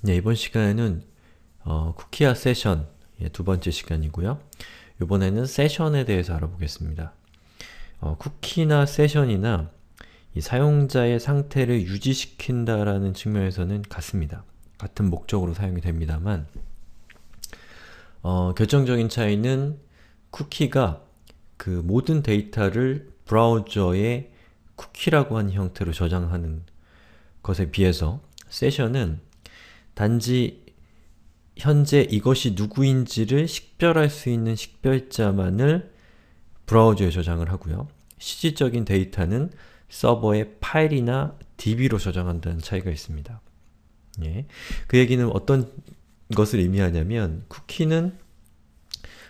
네, 이번 시간에는 어, 쿠키아 세션 예, 두 번째 시간이고요. 이번에는 세션에 대해서 알아보겠습니다. 어, 쿠키나 세션이나 사용자의 상태를 유지시킨다라는 측면에서는 같습니다. 같은 목적으로 사용이 됩니다만 어, 결정적인 차이는 쿠키가 그 모든 데이터를 브라우저에 쿠키라고 하는 형태로 저장하는 것에 비해서 세션은 단지 현재 이것이 누구인지를 식별할 수 있는 식별자만을 브라우저에 저장을 하고요. 실질적인 데이터는 서버의 파일이나 DB로 저장한다는 차이가 있습니다. 예. 그 얘기는 어떤 것을 의미하냐면 쿠키는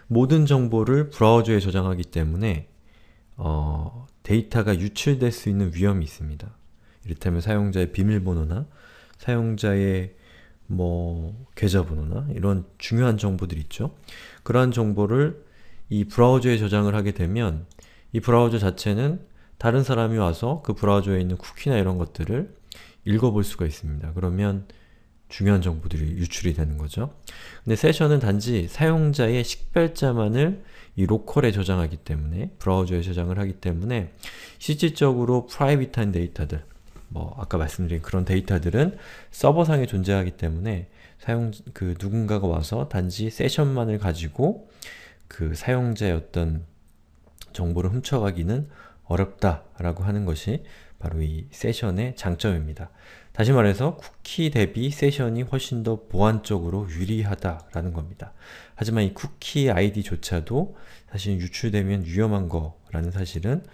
모든 정보를 브라우저에 저장하기 때문에 어, 데이터가 유출될 수 있는 위험이 있습니다. 이를테면 사용자의 비밀번호나 사용자의 뭐 계좌번호나 이런 중요한 정보들 있죠. 그러한 정보를 이 브라우저에 저장을 하게 되면 이 브라우저 자체는 다른 사람이 와서 그 브라우저에 있는 쿠키나 이런 것들을 읽어볼 수가 있습니다. 그러면 중요한 정보들이 유출이 되는 거죠. 근데 세션은 단지 사용자의 식별자만을 이 로컬에 저장하기 때문에 브라우저에 저장을 하기 때문에 실질적으로 프라이빗한 데이터들 뭐 아까 말씀드린 그런 데이터들은 서버상에 존재하기 때문에 사용 그 누군가가 와서 단지 세션만을 가지고 그 사용자의 어떤 정보를 훔쳐가기는 어렵다라고 하는 것이 바로 이 세션의 장점입니다. 다시 말해서 쿠키 대비 세션이 훨씬 더 보안적으로 유리하다라는 겁니다. 하지만 이 쿠키 아이디조차도 사실 유출되면 위험한 거라는 사실은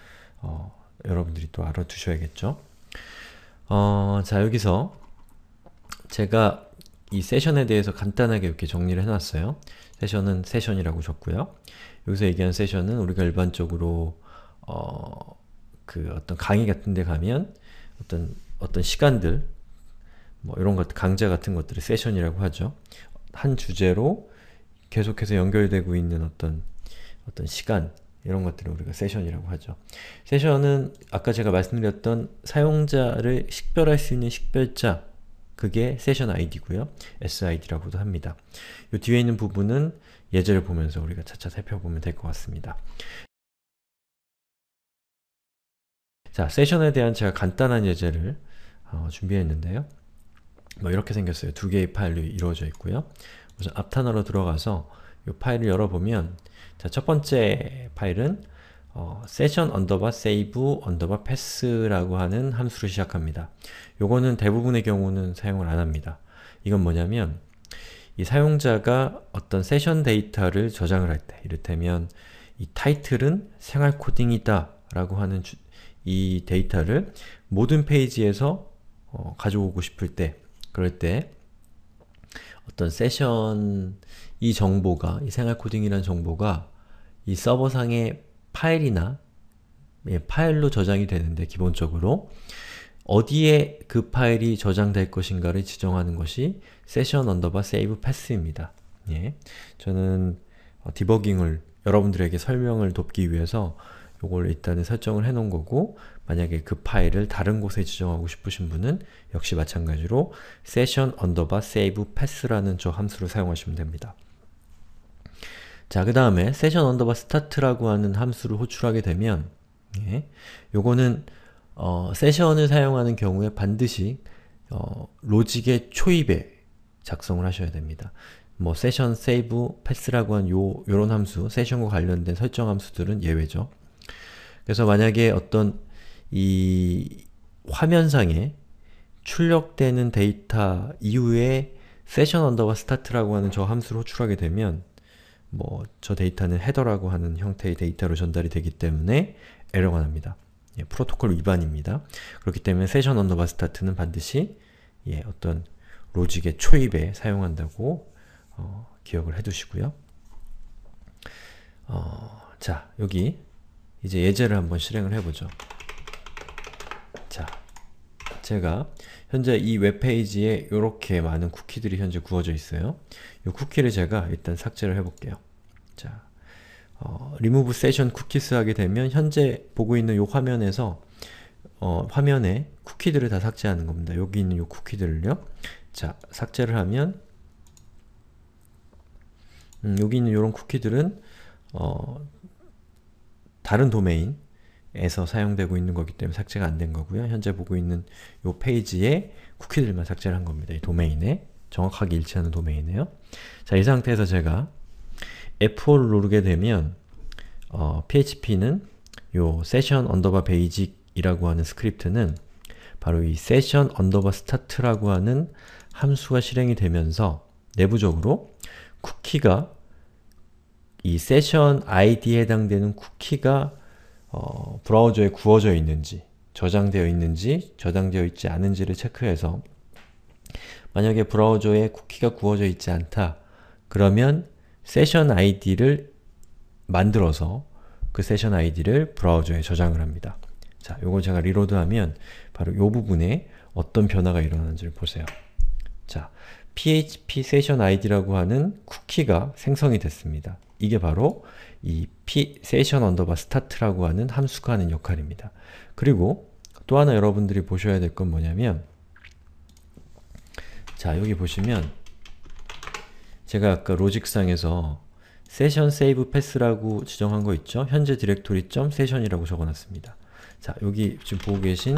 어, 여러분들이 또 알아두셔야겠죠. 어, 자 여기서 제가 이 세션에 대해서 간단하게 이렇게 정리를 해놨어요. 세션은 세션이라고 줬고요. 여기서 얘기한 세션은 우리가 일반적으로 어, 그 어떤 강의 같은 데 가면 어떤 어떤 시간들 뭐 이런 것 강좌 같은 것들을 세션이라고 하죠. 한 주제로 계속해서 연결되고 있는 어떤 어떤 시간 이런 것들을 우리가 세션이라고 하죠. 세션은 아까 제가 말씀드렸던 사용자를 식별할 수 있는 식별자 그게 세션 id고요. sid라고도 합니다. 이 뒤에 있는 부분은 예제를 보면서 우리가 차차 살펴보면 될 것 같습니다. 자, 세션에 대한 제가 간단한 예제를 어, 준비했는데요. 뭐 이렇게 생겼어요. 두 개의 파일로 이루어져 있고요. 우선 앞 단어로 들어가서 이 파일을 열어보면 자, 첫 번째 파일은 어, session underbar save underbar pass라고 하는 함수로 시작합니다. 요거는 대부분의 경우는 사용을 안 합니다. 이건 뭐냐면 이 사용자가 어떤 세션 데이터를 저장을 할때 이를테면 이 타이틀은 생활 코딩이다 라고 하는 주, 이 데이터를 모든 페이지에서 어, 가져오고 싶을 때 그럴 때 어떤 세션 이 정보가, 이 생활 코딩이라는 정보가 이 서버상의 파일이나 예, 파일로 저장이 되는데 기본적으로 어디에 그 파일이 저장될 것인가를 지정하는 것이 session underbar save path입니다. 예, 저는 디버깅을 어, 여러분들에게 설명을 돕기 위해서 이걸 일단은 설정을 해놓은 거고 만약에 그 파일을 다른 곳에 지정하고 싶으신 분은 역시 마찬가지로 session underbar save path라는 저 함수를 사용하시면 됩니다. 자, 그 다음에 세션 언더바 스타트라고 하는 함수를 호출하게 되면 예, 요거는 어, 세션을 사용하는 경우에 반드시 어, 로직의 초입에 작성을 하셔야 됩니다. 뭐 세션 save pass라고 한 요, 요런 함수, 세션과 관련된 설정 함수들은 예외죠. 그래서 만약에 어떤 이 화면상에 출력되는 데이터 이후에 세션 언더바 스타트라고 하는 저 함수를 호출하게 되면 뭐저 데이터는 헤더라고 하는 형태의 데이터로 전달이 되기 때문에 에러가 납니다. 예, 프로토콜 위반입니다. 그렇기 때문에 세션 언더바 스타트는 반드시 예, 어떤 로직의 초입에 사용한다고 어, 기억을 해두시고요. 어, 자, 여기 이제 예제를 한번 실행을 해보죠. 자, 자체가 현재 이 웹페이지에 이렇게 많은 쿠키들이 현재 구워져 있어요. 이 쿠키를 제가 일단 삭제를 해볼게요. 자, 어, remove session cookies 하게 되면 현재 보고 있는 이 화면에서 어, 화면에 쿠키들을 다 삭제하는 겁니다. 여기 있는 이 쿠키들을요. 자, 삭제를 하면 음, 여기 있는 이런 쿠키들은 어, 다른 도메인, 에서 사용되고 있는 거기 때문에 삭제가 안 된 거고요. 현재 보고 있는 이 페이지에 쿠키들만 삭제를 한 겁니다. 이 도메인에 정확하게 일치하는 도메인에요 자, 이 상태에서 제가 F4를 누르게 되면 어, PHP는 요 session underbar basic이라고 하는 스크립트는 바로 이 session underbar start라고 하는 함수가 실행이 되면서 내부적으로 쿠키가 이 session id에 해당되는 쿠키가 어, 브라우저에 구워져 있는지 저장되어 있는지 저장되어 있지 않은지를 체크해서 만약에 브라우저에 쿠키가 구워져 있지 않다 그러면 세션 아이디를 만들어서 그 세션 아이디를 브라우저에 저장을 합니다. 자, 요걸 제가 리로드하면 바로 요 부분에 어떤 변화가 일어나는지를 보세요. 자, php 세션 아이디라고 하는 쿠키가 생성이 됐습니다. 이게 바로 이 p 세션 언더바 스타트라고 하는 함수가 하는 역할입니다. 그리고 또 하나 여러분들이 보셔야 될 건 뭐냐면 자 여기 보시면 제가 아까 로직상에서 session save p a 패스라고 지정한 거 있죠? 현재 디렉토리 점 o n 이라고 적어놨습니다. 자 여기 지금 보고 계신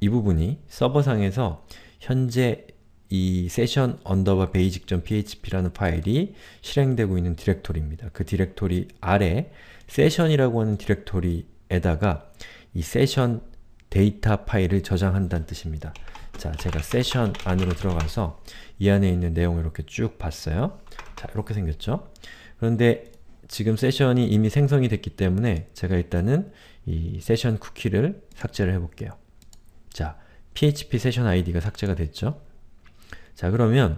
이 부분이 서버상에서 현재 이 session underbar basic.php라는 파일이 실행되고 있는 디렉토리입니다. 그 디렉토리 아래 session이라고 하는 디렉토리에다가 이 session 데이터 파일을 저장한다는 뜻입니다. 자, 제가 session 안으로 들어가서 이 안에 있는 내용을 이렇게 쭉 봤어요. 자, 이렇게 생겼죠? 그런데 지금 s s s e i o n 이 이미 생성이 됐기 때문에 제가 일단은 이 session 쿠키를 삭제를 해볼게요. 자, php session i d 가 삭제가 됐죠? 자 그러면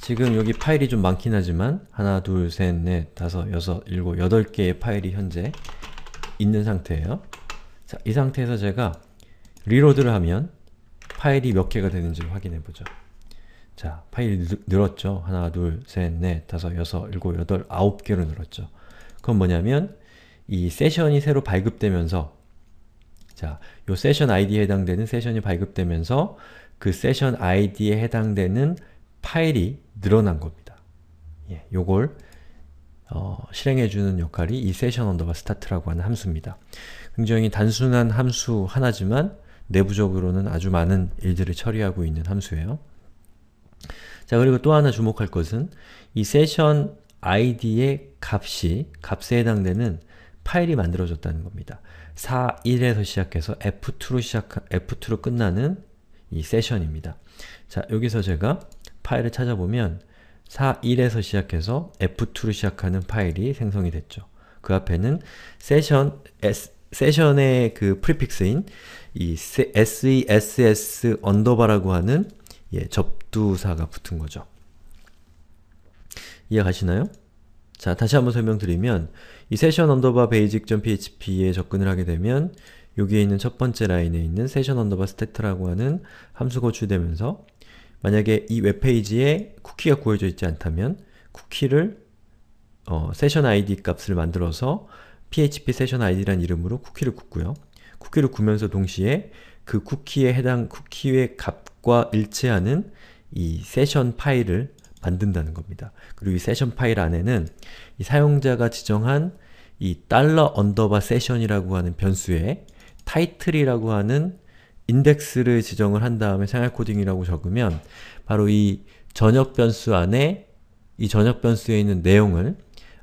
지금 여기 파일이 좀 많긴 하지만 하나, 둘, 셋, 넷, 다섯, 여섯, 일곱, 여덟 개의 파일이 현재 있는 상태예요. 자, 이 상태에서 제가 리로드를 하면 파일이 몇 개가 되는지를 확인해보죠. 자, 파일이 늘었죠? 하나, 둘, 셋, 넷, 다섯, 여섯, 일곱, 여덟, 아홉 개로 늘었죠. 그건 뭐냐면 이 세션이 새로 발급되면서 자, 요 세션 아이디에 해당되는 세션이 발급되면서 그 세션 id에 해당되는 파일이 늘어난 겁니다. 예, 요걸 어, 실행해주는 역할이 이 세션 언더바 스타트라고 하는 함수입니다. 굉장히 단순한 함수 하나지만 내부적으로는 아주 많은 일들을 처리하고 있는 함수예요. 자 그리고 또 하나 주목할 것은 이 세션 id의 값이 값에 해당되는 파일이 만들어졌다는 겁니다. 4, 1에서 시작해서 f2로 시작, f2로 끝나는 이 세션입니다. 자, 여기서 제가 파일을 찾아보면 41에서 시작해서 f2로 시작하는 파일이 생성이 됐죠. 그 앞에는 세션, 세션의 그 프리픽스인 이 s e s 언더바라고 하는 예, 접두사가 붙은 거죠. 이해 가시나요? 자, 다시 한번 설명드리면 이 세션 언더바 베이직.php에 접근을 하게 되면 여기에 있는 첫 번째 라인에 있는 session n u 세션 언더바 스태트라고 하는 함수가 추되면서 만약에 이 웹페이지에 쿠키가 구해져 있지 않다면 쿠키를 어, s s id o n i 값을 만들어서 php s e s s id란 o n i 이름으로 쿠키를 굽고요. 쿠키를 구면서 동시에 그 쿠키에 해당 쿠키의 값과 일치하는 이 session 파일을 만든다는 겁니다. 그리고 이 session 파일 안에는 이 사용자가 지정한 이 달러 언더바 o n 이라고 하는 변수에 타이틀이라고 하는 인덱스를 지정을 한 다음에 생활 코딩이라고 적으면 바로 이 전역 변수 안에 이 전역 변수에 있는 내용을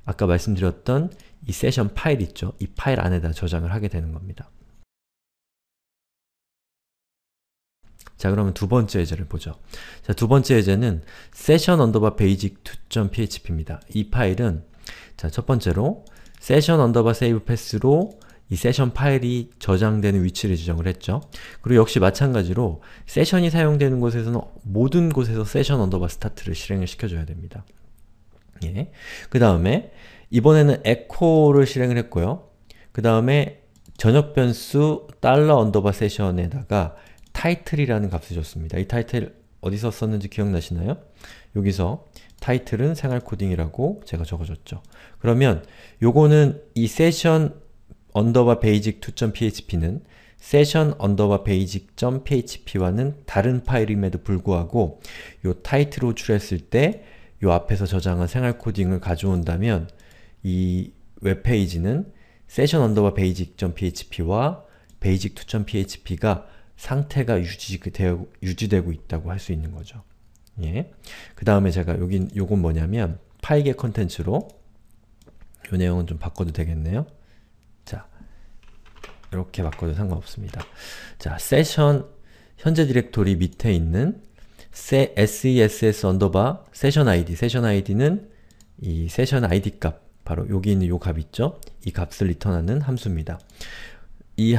아까 말씀드렸던 이 세션 파일 있죠? 이 파일 안에다 저장을 하게 되는 겁니다. 자 그러면 두 번째 예제를 보죠. 자, 두 번째 예제는 session u b a s i c 2 p h p 입니다이 파일은 자, 첫 번째로 session u n d save pass로 이 세션 파일이 저장되는 위치를 지정을 했죠. 그리고 역시 마찬가지로 세션이 사용되는 곳에서는 모든 곳에서 세션 언더바 스타트를 실행을 시켜줘야 됩니다. 예. 그 다음에 이번에는 e c h o 를 실행을 했고요. 그 다음에 전역 변수 달러 언더바 세션에다가 t i t l e 이라는 값을 줬습니다. 이 title 어디서 썼는지 기억나시나요? 여기서 t i t l e 은 생활 코딩이라고 제가 적어줬죠. 그러면 요거는 이 세션 언더바 베이직 2.php는 세션 언더바 베이직.php와는 다른 파일임에도 불구하고 요 타이틀 로줄였을때 요 앞에서 저장한 생활 코딩을 가져온다면 이 웹페이지는 세션 언더바 베이직.php와 베이직 2.php가 상태가 유지되고, 유지되고 있다고 할 수 있는 거죠. 예. 그 다음에 제가 여긴 요건 뭐냐면 파이게 컨텐츠로 요 내용은 좀 바꿔도 되겠네요. 이렇게 바꿔도 상관없습니다. 자, 세션 현재 디렉토리 밑에 있는 sess e 언더바 세션 id, 세션 id는 이 세션 id 값, 바로 여기 있는 요 값 있죠? 이 값을 리턴하는 함수입니다. 이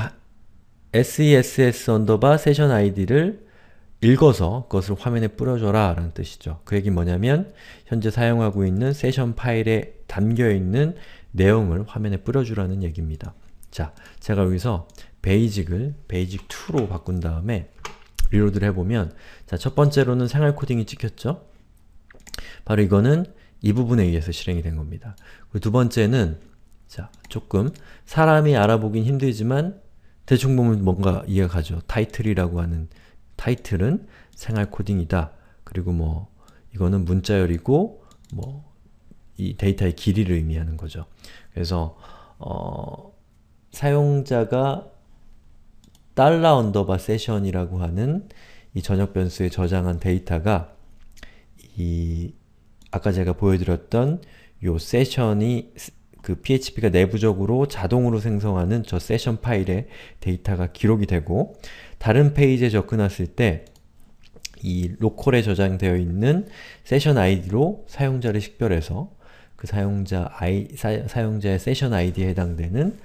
sess e 언더바 세션 id를 읽어서 그것을 화면에 뿌려줘라 라는 뜻이죠. 그 얘기 뭐냐면 현재 사용하고 있는 세션 파일에 담겨있는 내용을 화면에 뿌려주라는 얘기입니다. 자, 제가 여기서 베이직을 베이직2로 바꾼 다음에 리로드를 해보면 자, 첫 번째로는 생활 코딩이 찍혔죠? 바로 이거는 이 부분에 의해서 실행이 된 겁니다. 그리고 두 번째는 자, 조금 사람이 알아보긴 힘들지만 대충 보면 뭔가 이해가 가죠. 타이틀이라고 하는 타이틀은 생활 코딩이다. 그리고 뭐 이거는 문자열이고 뭐 이 데이터의 길이를 의미하는 거죠. 그래서 어, 사용자가 달러 언더바 세션이라고 하는 이 전역 변수에 저장한 데이터가 이 아까 제가 보여드렸던 요 세션이 그 PHP가 내부적으로 자동으로 생성하는 저 세션 파일에 데이터가 기록이 되고 다른 페이지에 접근했을 때 이 로컬에 저장되어 있는 세션 아이디로 사용자를 식별해서 그 사용자 아이, 사, 용자의 세션 아이디에 해당되는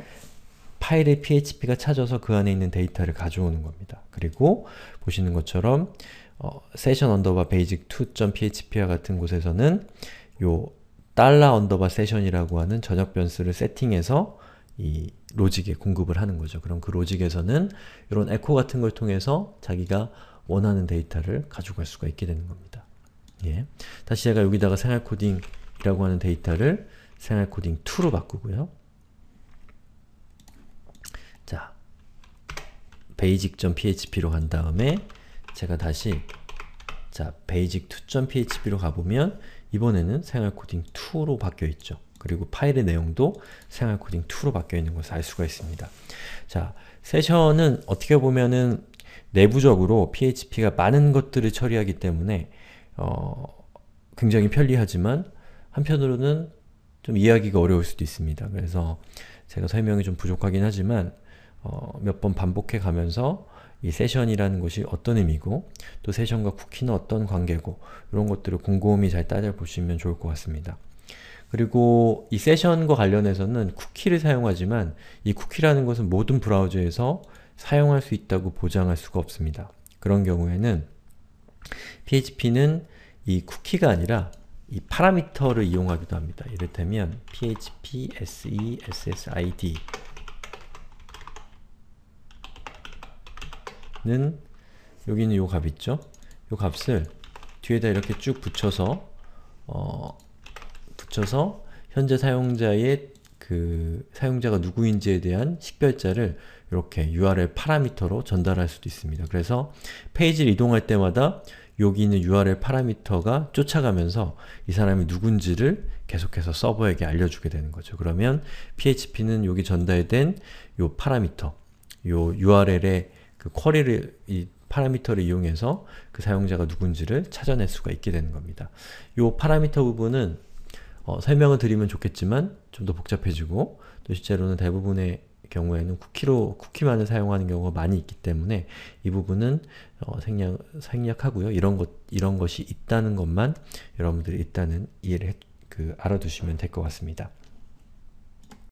파일의 php가 찾아서 그 안에 있는 데이터를 가져오는 겁니다. 그리고 보시는 것처럼 어, session underbar basic2.php와 같은 곳에서는 요 달러 언더바 세션이라고 하는 전역 변수를 세팅해서 이 로직에 공급을 하는 거죠. 그럼 그 로직에서는 이런 echo 같은 걸 통해서 자기가 원하는 데이터를 가져갈 수가 있게 되는 겁니다. 예. 다시 제가 여기다가 생활코딩이라고 하는 데이터를 생활코딩2로 바꾸고요. basic.php로 간 다음에 제가 다시 자 basic2.php로 가보면 이번에는 생활코딩2로 바뀌어있죠. 그리고 파일의 내용도 생활코딩2로 바뀌어있는 것을 알 수가 있습니다. 자, 세션은 어떻게 보면은 내부적으로 PHP가 많은 것들을 처리하기 때문에 어, 굉장히 편리하지만 한편으로는 좀 이해하기가 어려울 수도 있습니다. 그래서 제가 설명이 좀 부족하긴 하지만 어, 몇 번 반복해 가면서 이 세션이라는 것이 어떤 의미고 또 세션과 쿠키는 어떤 관계고 이런 것들을 곰곰이 잘 따져보시면 좋을 것 같습니다. 그리고 이 세션과 관련해서는 쿠키를 사용하지만 이 쿠키라는 것은 모든 브라우저에서 사용할 수 있다고 보장할 수가 없습니다. 그런 경우에는 PHP는 이 쿠키가 아니라 이 파라미터를 이용하기도 합니다. 이를테면 php se ssid 는 여기 있는 요값 있죠? 요 값을 뒤에다 이렇게 쭉 붙여서 어, 붙여서 현재 사용자의 그 사용자가 누구인지에 대한 식별자를 이렇게 URL 파라미터로 전달할 수도 있습니다. 그래서 페이지를 이동할 때마다 여기 있는 URL 파라미터가 쫓아가면서 이 사람이 누군지를 계속해서 서버에게 알려주게 되는 거죠. 그러면 PHP는 여기 전달된 요 파라미터, 요 URL의 그 쿼리를 이 파라미터를 이용해서 그 사용자가 누군지를 찾아낼 수가 있게 되는 겁니다. 이 파라미터 부분은 어, 설명을 드리면 좋겠지만 좀 더 복잡해지고 또 실제로는 대부분의 경우에는 쿠키로 쿠키만을 사용하는 경우가 많이 있기 때문에 이 부분은 어, 생략 생략하고요. 이런 것 이런 것이 있다는 것만 여러분들이 일단은 이해를 해, 그 알아두시면 될 것 같습니다.